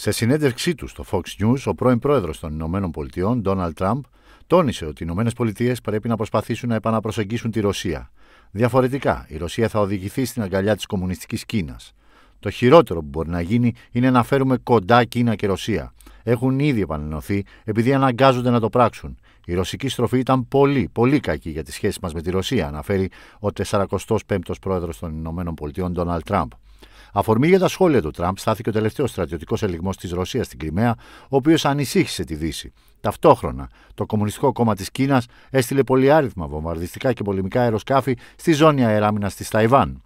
Σε συνέντευξή του στο Fox News, ο πρώην πρόεδρος των Ηνωμένων Πολιτειών, Donald Τραμπ, τόνισε ότι οι Ηνωμένες Πολιτείες πρέπει να προσπαθήσουν να επαναπροσεγγίσουν τη Ρωσία. Διαφορετικά, η Ρωσία θα οδηγηθεί στην αγκαλιά της κομμουνιστικής Κίνας. Το χειρότερο που μπορεί να γίνει είναι να φέρουμε κοντά Κίνα και Ρωσία. Έχουν ήδη επανενωθεί επειδή αναγκάζονται να το πράξουν. Η ρωσική στροφή ήταν πολύ, πολύ κακή για τις σχέσεις μας με τη Ρωσία, αναφέρει ο 45ος πρόεδρος των Ηνωμένων Πολιτειών, Ντόναλτ Τραμπ. Αφορμή για τα σχόλια του Τραμπ στάθηκε ο τελευταίος στρατιωτικός ελιγμός της Ρωσίας στην Κρυμαία, ο οποίος ανησύχησε τη Δύση. Ταυτόχρονα, το Κομμουνιστικό Κόμμα της Κίνας έστειλε πολυάριθμα βομβαρδιστικά και πολεμικά αεροσκάφη στη ζώνη αεράμινας της Ταϊβάν.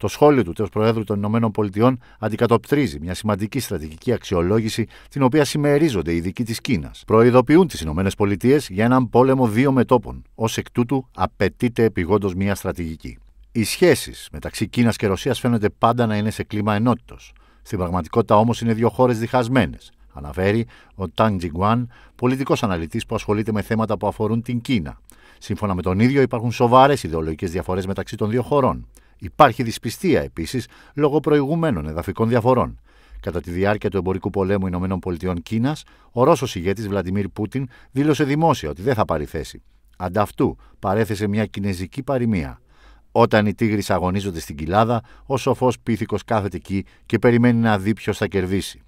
Το σχόλιο του τέλο Προέδρου των Ηνωμένων Πολιτειών αντικατοπτρίζει μια σημαντική στρατηγική αξιολόγηση, την οποία συμμερίζονται οι ειδικοί της Κίνας. Προειδοποιούν τις Ηνωμένες Πολιτείες για έναν πόλεμο δύο μετόπων. Ως εκ τούτου, απαιτείται επιγόντως μια στρατηγική. Οι σχέσεις μεταξύ Κίνας και Ρωσίας φαίνονται πάντα να είναι σε κλίμα ενότητος. Στην πραγματικότητα όμως είναι δύο χώρες διχασμένες. Αναφέρει ο Τάν Τζιγκουάν, πολιτικός αναλυτής που ασχολείται με θέματα που αφορούν την Κίνα. Σύμφωνα με τον ίδιο, υπάρχουν σοβαρές ιδεολογικές διαφορές μεταξύ των δύο χωρών. Υπάρχει δυσπιστία επίσης λόγω προηγουμένων εδαφικών διαφορών. Κατά τη διάρκεια του εμπορικού πολέμου ΗΠΑ, ο Ρώσος ηγέτης Βλαντιμίρ Πούτιν δήλωσε δημόσια ότι δεν θα πάρει θέση. Ανταυτού παρέθεσε μια κινέζικη παροιμία. Όταν οι τίγρεις αγωνίζονται στην κοιλάδα, ο σοφός πίθηκος κάθεται εκεί και περιμένει να δει ποιος θα κερδίσει.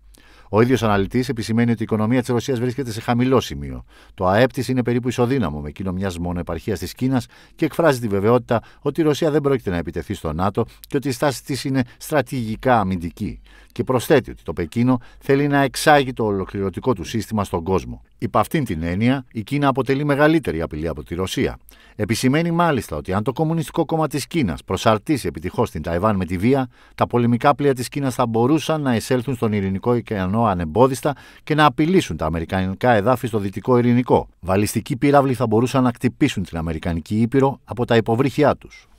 Ο ίδιος αναλυτής επισημαίνει ότι η οικονομία της Ρωσίας βρίσκεται σε χαμηλό σημείο. Το ΑΕΠ της είναι περίπου ισοδύναμο με εκείνο μιας μόνο επαρχίας της Κίνας και εκφράζει τη βεβαιότητα ότι η Ρωσία δεν πρόκειται να επιτεθεί στο ΝΑΤΟ και ότι η στάση της είναι στρατηγικά αμυντική. Και προσθέτει ότι το Πεκίνο θέλει να εξάγει το ολοκληρωτικό του σύστημα στον κόσμο. Υπ' αυτήν την έννοια, η Κίνα αποτελεί μεγαλύτερη απειλή από τη Ρωσία. Επισημαίνει μάλιστα ότι αν το Κομμουνιστικό Κόμμα της Κίνας προσαρτήσει επιτυχώς την Ταϊβάν με τη βία, τα πολεμικά πλοία της Κίνας θα μπορούσαν να εισέλθουν στον Ειρηνικό ωκεανό ανεμπόδιστα και να απειλήσουν τα Αμερικανικά εδάφη στο Δυτικό Ειρηνικό. Βαλιστικοί πύραυλοι θα μπορούσαν να κτυπήσουν την Αμερικανική Ήπειρο από τα υποβρύχια τους.